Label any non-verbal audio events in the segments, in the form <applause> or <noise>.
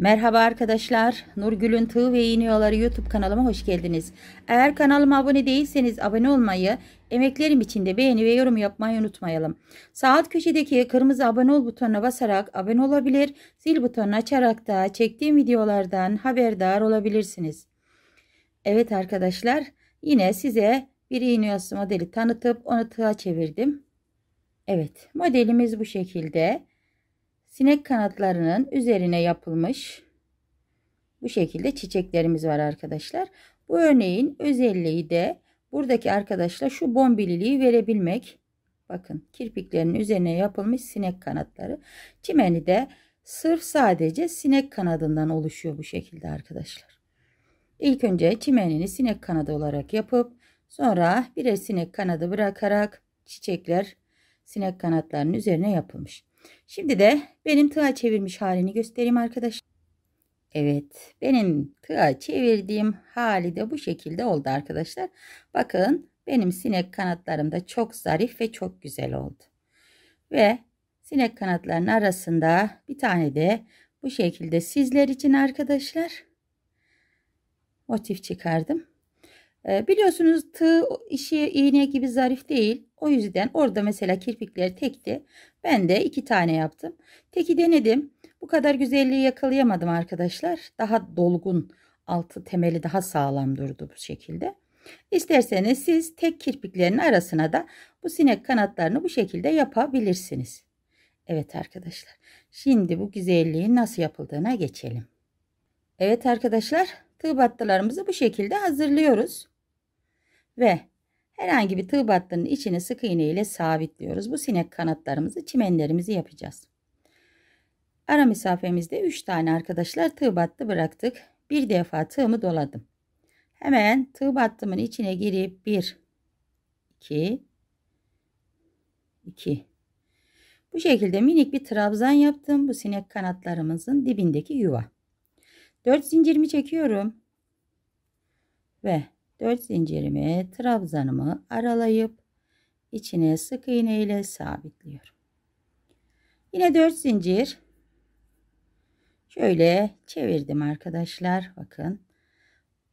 Merhaba arkadaşlar. Nurgül'ün Tığ ve İğniyorları YouTube kanalıma hoş geldiniz. Eğer kanalıma abone değilseniz abone olmayı, emeklerim için de beğeni ve yorum yapmayı unutmayalım. Saat köşedeki kırmızı abone ol butonuna basarak abone olabilir, zil butonunu açarak da çektiğim videolardan haberdar olabilirsiniz. Evet arkadaşlar, yine size bir iğniyorsu modeli tanıtıp onu tığa çevirdim. Evet, modelimiz bu şekilde. Sinek kanatlarının üzerine yapılmış bu şekilde çiçeklerimiz var arkadaşlar. Bu örneğin özelliği de buradaki arkadaşlar şu bombililiği verebilmek. Bakın kirpiklerin üzerine yapılmış sinek kanatları. Çimeni de sırf sadece sinek kanadından oluşuyor bu şekilde arkadaşlar. İlk önce çimenini sinek kanadı olarak yapıp sonra birer sinek kanadı bırakarak çiçekler sinek kanatlarının üzerine yapılmış. Şimdi de benim tığa çevirmiş halini göstereyim arkadaşlar. Evet benim tığa çevirdiğim hali de bu şekilde oldu arkadaşlar. Bakın benim sinek kanatlarım da çok zarif ve çok güzel oldu. Ve sinek kanatlarının arasında bir tane de bu şekilde sizler için arkadaşlar motif çıkardım. Ee, biliyorsunuz tığ işi iğne gibi zarif değil. O yüzden orada mesela kirpikleri tekti. Ben de iki tane yaptım. Teki denedim. Bu kadar güzelliği yakalayamadım arkadaşlar. Daha dolgun altı temeli daha sağlam durdu bu şekilde. İsterseniz siz tek kirpiklerin arasına da bu sinek kanatlarını bu şekilde yapabilirsiniz. Evet arkadaşlar. Şimdi bu güzelliğin nasıl yapıldığına geçelim. Evet arkadaşlar. Tığ battılarımızı bu şekilde hazırlıyoruz. Ve Herhangi bir tığ battının içini sık iğne ile sabitliyoruz. Bu sinek kanatlarımızı çimenlerimizi yapacağız. Ara mesafemizde 3 tane arkadaşlar tığ battı bıraktık. Bir defa tığımı doladım. Hemen tığ battımın içine girip 1 2 2 Bu şekilde minik bir trabzan yaptım. Bu sinek kanatlarımızın dibindeki yuva. 4 zincirimi çekiyorum. Ve 4 zincirimi trabzanımı aralayıp içine sık iğne ile sabitliyorum. Yine 4 zincir şöyle çevirdim arkadaşlar. Bakın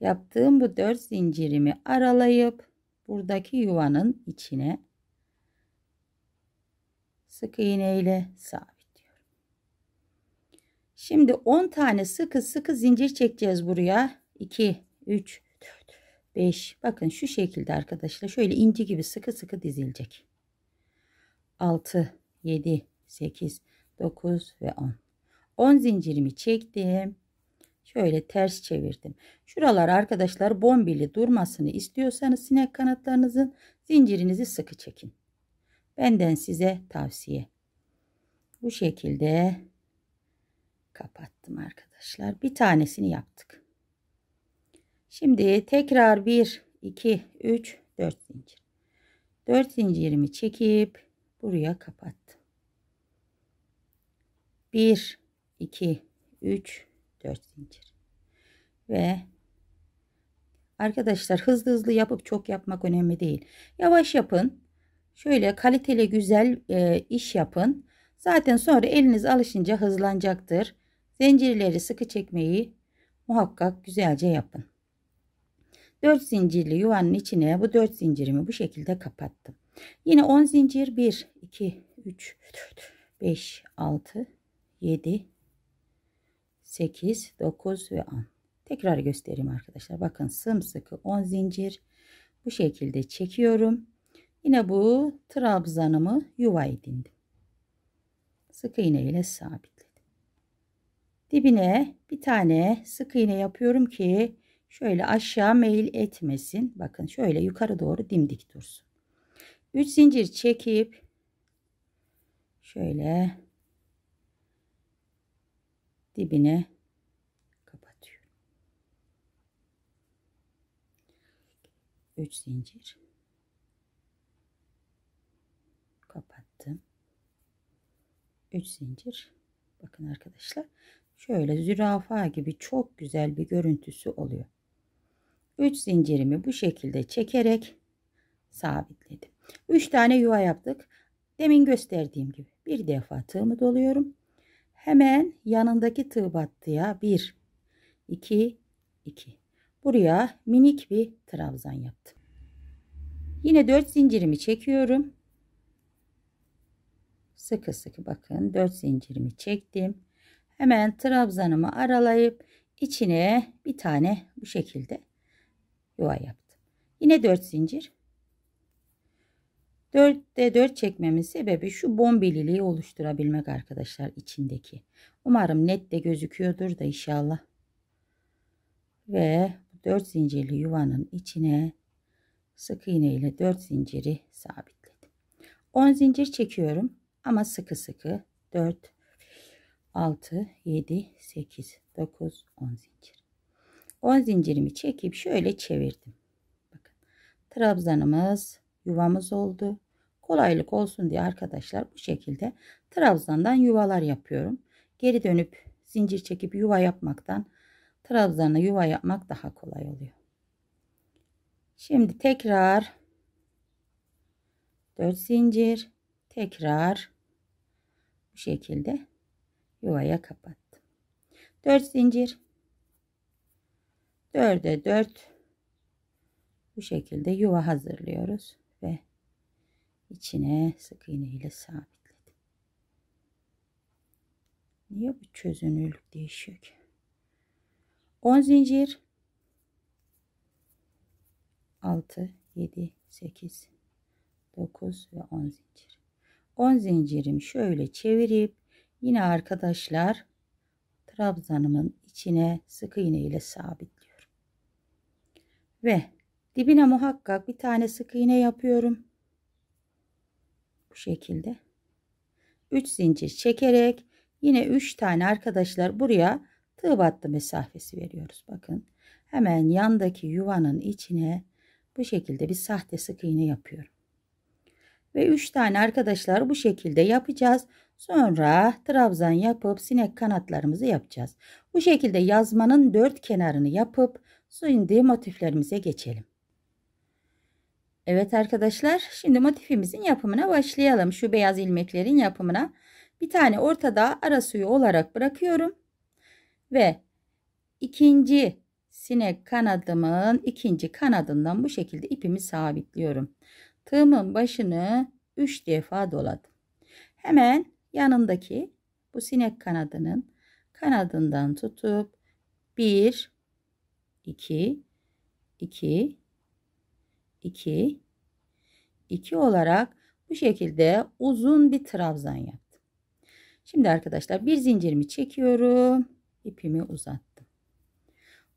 yaptığım bu 4 zincirimi aralayıp buradaki yuvanın içine sık iğne ile sabitliyorum. Şimdi 10 tane sıkı sıkı zincir çekeceğiz buraya. 2 3 5 bakın şu şekilde arkadaşlar şöyle inci gibi sıkı sıkı dizilecek 6 7 8 9 ve 10 10 zincirimi çektim şöyle ters çevirdim şuralar arkadaşlar bombili durmasını istiyorsanız sinek kanatlarınızın zincirinizi sıkı çekin benden size tavsiye bu şekilde kapattım arkadaşlar bir tanesini yaptık Şimdi tekrar 1, 2, 3, 4 zincir. 4 zincirimi çekip buraya kapattım. 1, 2, 3, 4 zincir. Ve arkadaşlar hızlı hızlı yapıp çok yapmak önemli değil. Yavaş yapın. Şöyle kaliteli güzel e, iş yapın. Zaten sonra eliniz alışınca hızlanacaktır. Zincirleri sıkı çekmeyi muhakkak güzelce yapın. 4 zincirli yuvanın içine bu 4 zincirimi bu şekilde kapattım. Yine 10 zincir 1 2 3 4 5 6 7 8 9 ve 10. Tekrar göstereyim arkadaşlar. Bakın sımsıkı 10 zincir bu şekilde çekiyorum. Yine bu trabzanımı yuva edindim. Sık iğne ile sabitledim. Dibine bir tane sık iğne yapıyorum ki Şöyle aşağı meyil etmesin. Bakın şöyle yukarı doğru dimdik dursun. 3 zincir çekip şöyle dibine kapatıyorum. 3 zincir kapattım. 3 zincir. Bakın arkadaşlar şöyle zürafa gibi çok güzel bir görüntüsü oluyor. 3 zincirimi bu şekilde çekerek sabitledim. 3 tane yuva yaptık. Demin gösterdiğim gibi bir defa tığımı doluyorum. Hemen yanındaki tığ battıya 1 2 2. Buraya minik bir trabzan yaptım. Yine 4 zincirimi çekiyorum. Sıkı sıkı bakın 4 zincirimi çektim. Hemen trabzanımı aralayıp içine bir tane bu şekilde yuva yaptım. Yine 4 zincir. 4'te 4 çekmemin sebebi şu bombililiği oluşturabilmek arkadaşlar içindeki. Umarım net de gözüküyordur da inşallah. Ve 4 zincirli yuvanın içine sık iğne ile 4 zinciri sabitledim. 10 zincir çekiyorum ama sıkı sıkı 4 6 7 8 9 10 zincir. 10 zincirimi çekip şöyle çevirdim. Bakın trabzanımız yuvamız oldu. Kolaylık olsun diye arkadaşlar bu şekilde trabzandan yuvalar yapıyorum. Geri dönüp zincir çekip yuva yapmaktan trabzanla yuva yapmak daha kolay oluyor. Şimdi tekrar 4 zincir tekrar bu şekilde yuvaya kapattım. 4 zincir 4'e 4 bu şekilde yuva hazırlıyoruz ve içine sık iğne ile sabitledim. Niye bu çözünürlük değişiyor ki? 10 zincir 6 7 8 9 ve 10 zincir. 10 zincirimi şöyle çevirip yine arkadaşlar trabzanımın içine sık iğne ile sabit ve dibine muhakkak bir tane sık iğne yapıyorum. Bu şekilde. 3 zincir çekerek yine 3 tane arkadaşlar buraya tığ battı mesafesi veriyoruz. Bakın hemen yandaki yuvanın içine bu şekilde bir sahte sık iğne yapıyorum. Ve 3 tane arkadaşlar bu şekilde yapacağız. Sonra trabzan yapıp sinek kanatlarımızı yapacağız. Bu şekilde yazmanın dört kenarını yapıp Şimdi motiflerimize geçelim. Evet arkadaşlar şimdi motifimizin yapımına başlayalım. Şu beyaz ilmeklerin yapımına bir tane ortada ara suyu olarak bırakıyorum. Ve ikinci sinek kanadımın ikinci kanadından bu şekilde ipimi sabitliyorum. Tığımın başını 3 defa doladım. Hemen yanındaki bu sinek kanadının kanadından tutup 1 2, 2, 2, 2 olarak bu şekilde uzun bir trabzan yaptım. Şimdi arkadaşlar bir zincirimi çekiyorum. ipimi uzattım.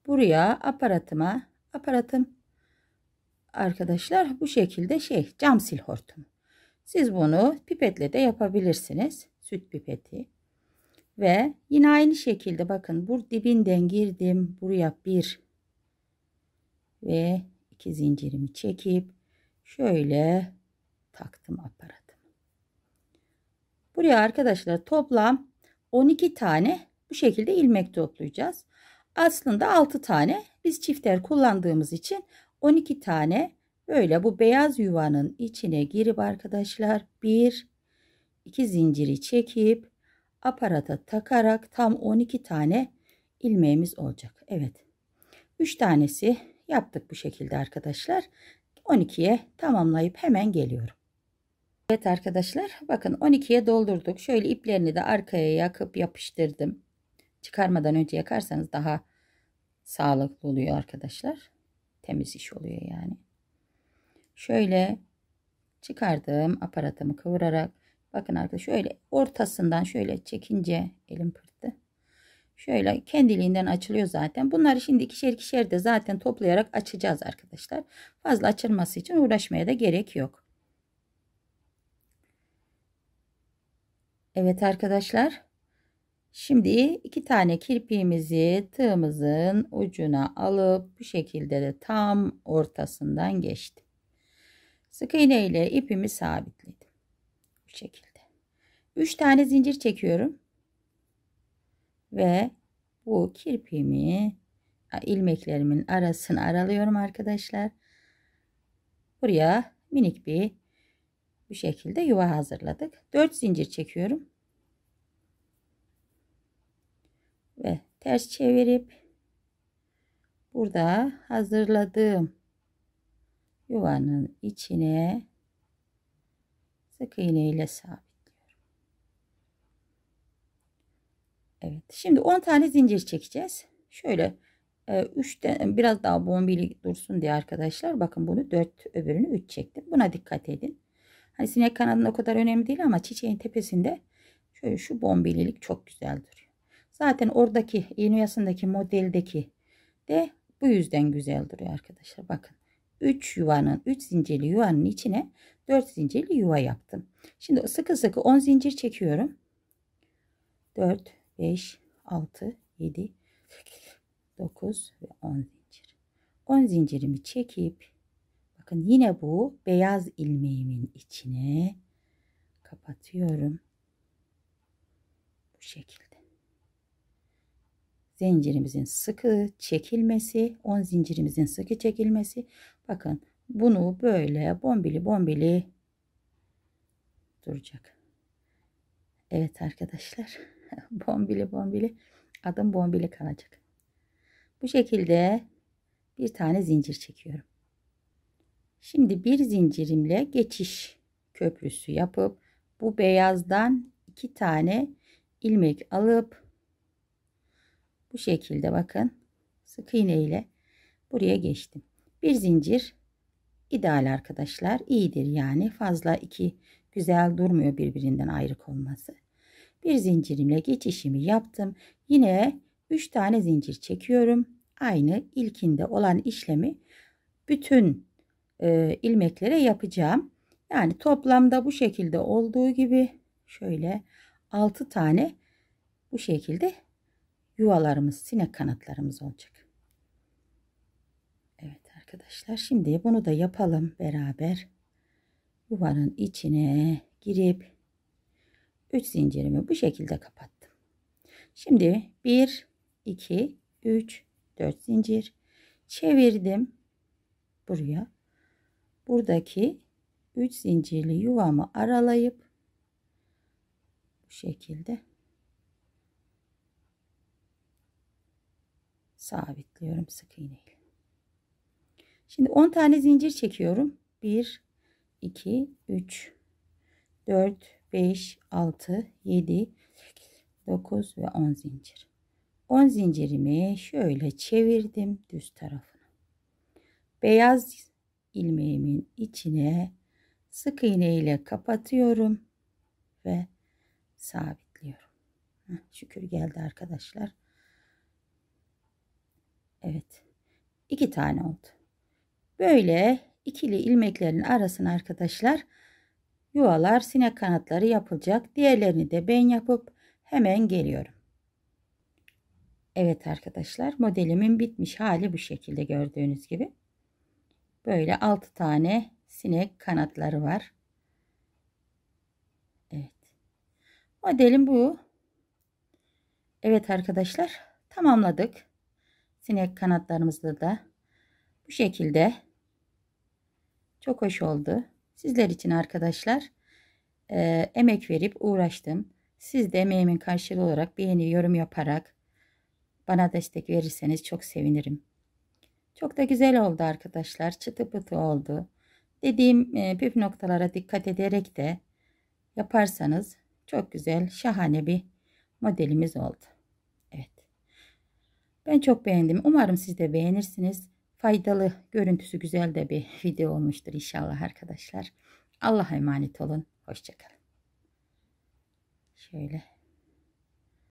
Buraya aparatıma aparatım arkadaşlar bu şekilde şey cam sil hortumu. Siz bunu pipetle de yapabilirsiniz. Süt pipeti. Ve yine aynı şekilde bakın bu dibinden girdim. Buraya bir ve iki zincirimi çekip şöyle taktım aparatımı. Buraya arkadaşlar toplam 12 tane bu şekilde ilmek toplayacağız. Aslında 6 tane biz çifter kullandığımız için 12 tane böyle bu beyaz yuvanın içine girip arkadaşlar 1 2 zinciri çekip aparata takarak tam 12 tane ilmeğimiz olacak. Evet. 3 tanesi yaptık bu şekilde arkadaşlar. 12'ye tamamlayıp hemen geliyorum. Evet arkadaşlar bakın 12'ye doldurduk. Şöyle iplerini de arkaya yakıp yapıştırdım. Çıkarmadan önce yakarsanız daha sağlıklı oluyor arkadaşlar. Temiz iş oluyor yani. Şöyle çıkardım aparatımı kıvırarak. Bakın arkadaşlar şöyle ortasından şöyle çekince elim pırıl Şöyle kendiliğinden açılıyor zaten. Bunları şimdi ikişer ikişer de zaten toplayarak açacağız arkadaşlar. Fazla açılması için uğraşmaya da gerek yok. Evet arkadaşlar. Şimdi iki tane kirpiğimizi tığımızın ucuna alıp bu şekilde de tam ortasından geçti. Sık iğne ile ipimi sabitledim. Bu şekilde. 3 tane zincir çekiyorum ve bu kirpimi ilmeklerimin arasını aralıyorum arkadaşlar. Buraya minik bir bu şekilde yuva hazırladık. 4 zincir çekiyorum. Ve ters çevirip burada hazırladığım yuvanın içine sık iğne ile sabit Evet. Şimdi 10 tane zincir çekeceğiz. Şöyle 3'ten biraz daha bombili dursun diye arkadaşlar. Bakın bunu 4 öbürünü 3 çektim. Buna dikkat edin. Hani sinek kanadının o kadar önemli değil ama çiçeğin tepesinde şöyle şu bombililik çok güzel duruyor. Zaten oradaki iğneyasındaki modeldeki de bu yüzden güzel duruyor arkadaşlar. Bakın 3 yuvanın 3 zincirli yuvanın içine 4 zincirli yuva yaptım. Şimdi sıkı sıkı 10 zincir çekiyorum. 4 5, 6, 7, 9 ve 10 zincir. 10 zincirimi çekip bakın yine bu beyaz ilmeğimin içine kapatıyorum. Bu şekilde. Zincirimizin sıkı çekilmesi, 10 zincirimizin sıkı çekilmesi. Bakın bunu böyle bombili bombili duracak. Evet arkadaşlar. <laughs> bombili bombili adım bombili kalacak. Bu şekilde bir tane zincir çekiyorum. Şimdi bir zincirimle geçiş köprüsü yapıp bu beyazdan iki tane ilmek alıp bu şekilde bakın sık iğne ile buraya geçtim. Bir zincir ideal arkadaşlar iyidir yani fazla iki güzel durmuyor birbirinden ayrık olması bir zincirimle geçişimi yaptım. Yine 3 tane zincir çekiyorum. Aynı ilkinde olan işlemi bütün e, ilmeklere yapacağım. Yani toplamda bu şekilde olduğu gibi şöyle 6 tane bu şekilde yuvalarımız, sinek kanatlarımız olacak. Evet arkadaşlar şimdi bunu da yapalım beraber. Yuvanın içine girip 3 zincirimi bu şekilde kapattım. Şimdi 1 2 3 4 zincir çevirdim buraya. Buradaki 3 zincirli yuvamı aralayıp bu şekilde sabitliyorum sık iğne ile. Şimdi 10 tane zincir çekiyorum. 1 2 3 4 5, 6, 7, 9 ve 10 zincir. 10 zincirimi şöyle çevirdim düz tarafına. Beyaz ilmeğimin içine sık iğne ile kapatıyorum ve sabitliyorum. şükür geldi arkadaşlar. Evet. iki tane oldu. Böyle ikili ilmeklerin arasını arkadaşlar yuvalar sinek kanatları yapılacak. Diğerlerini de ben yapıp hemen geliyorum. Evet arkadaşlar modelimin bitmiş hali bu şekilde gördüğünüz gibi. Böyle 6 tane sinek kanatları var. Evet. Modelim bu. Evet arkadaşlar tamamladık. Sinek kanatlarımızda da bu şekilde çok hoş oldu. Sizler için arkadaşlar e, emek verip uğraştım. Siz de emeğimin karşılığı olarak beğeni, yorum yaparak bana destek verirseniz çok sevinirim. Çok da güzel oldu arkadaşlar. Çıtı pıtı oldu. Dediğim e, püf noktalara dikkat ederek de yaparsanız çok güzel, şahane bir modelimiz oldu. Evet. Ben çok beğendim. Umarım siz de beğenirsiniz faydalı, görüntüsü güzel de bir video olmuştur inşallah arkadaşlar. Allah'a emanet olun. Hoşçakalın. Şöyle